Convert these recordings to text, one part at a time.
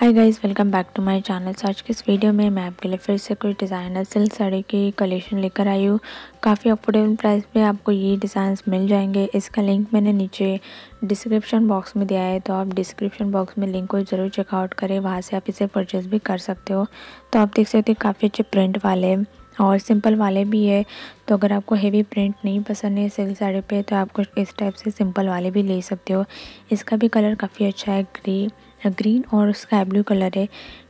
hi guys welcome back to my channel so आज के इस वीडियो में मैं आपके लिए फिर से कोई डिज़ाइनर सिल्क साड़ी की कलेक्शन लेकर आई हूँ काफ़ी अफोर्डेबल प्राइस में आपको ये डिज़ाइंस मिल जाएंगे इसका लिंक मैंने नीचे डिस्क्रिप्शन बॉक्स में दिया है तो आप डिस्क्रिप्शन बॉक्स में लिंक को ज़रूर चेकआउट करें वहाँ से आप इसे परचेज़ भी कर सकते हो तो आप देख सकते हो काफ़ी अच्छे प्रिंट वाले और सिंपल वाले भी है तो अगर आपको हेवी प्रिंट नहीं पसंद है सिल्क साड़ी पर तो आप कुछ इस टाइप से सिंपल वाले भी ले सकते हो इसका भी कलर काफ़ी अच्छा है ग्री ग्रीन और स्काई ब्लू कलर है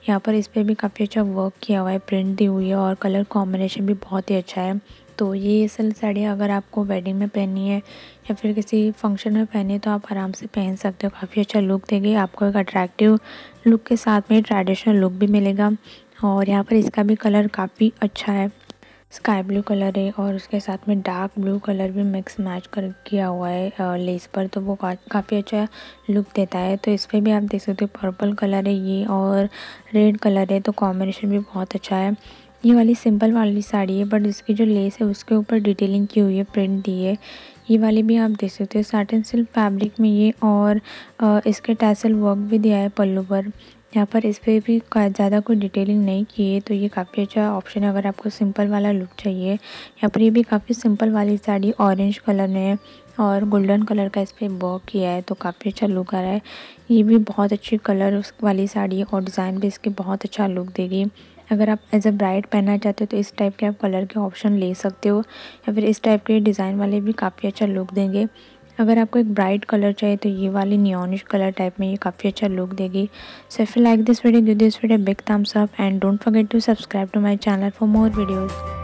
यहाँ पर इस पर भी काफ़ी अच्छा वर्क किया हुआ है प्रिंट दी हुई है और कलर कॉम्बिनेशन भी बहुत ही अच्छा है तो ये असल साड़ियाँ अगर आपको वेडिंग में पहननी है या फिर किसी फंक्शन में पहनी है तो आप आराम से पहन सकते हो काफ़ी अच्छा लुक देगी आपको एक अट्रैक्टिव लुक के साथ में ट्रेडिशनल लुक भी मिलेगा और यहाँ पर इसका भी कलर काफ़ी अच्छा है स्काई ब्लू कलर है और उसके साथ में डार्क ब्लू कलर भी मिक्स मैच कर किया हुआ है लेस पर तो वो काफ़ी अच्छा लुक देता है तो इस पर भी आप देख सकते हो पर्पल कलर है ये और रेड कलर है तो कॉम्बिनेशन भी बहुत अच्छा है ये वाली सिंपल वाली साड़ी है बट इसकी जो लेस है उसके ऊपर डिटेलिंग की हुई है प्रिंट दी है ये वाली भी आप देख सकते हो साटन सिल्क फैब्रिक में ये और इसके टैसल वर्क भी दिया है पल्लू पर यहाँ पर इस पर भी ज़्यादा कोई डिटेलिंग नहीं की है तो ये काफ़ी अच्छा ऑप्शन है अगर आपको सिंपल वाला लुक चाहिए यहाँ पर ये भी काफ़ी सिंपल वाली साड़ी ऑरेंज कलर में और गोल्डन कलर का इस पर वर्क किया है तो काफ़ी अच्छा लुक आ रहा है ये भी बहुत अच्छी कलर वाली साड़ी और डिज़ाइन भी इसकी बहुत अच्छा लुक देगी अगर आप एज अ ब्राइड पहनना चाहते हो तो इस टाइप के आप कलर के ऑप्शन ले सकते हो या फिर इस टाइप के डिज़ाइन वाले भी काफ़ी अच्छा लुक देंगे अगर आपको एक ब्राइट कलर चाहिए तो ये वाली नियोनिश कलर टाइप में ये काफ़ी अच्छा लुक देगी so if you like this video give this video big thumbs up and don't forget to subscribe to my channel for more videos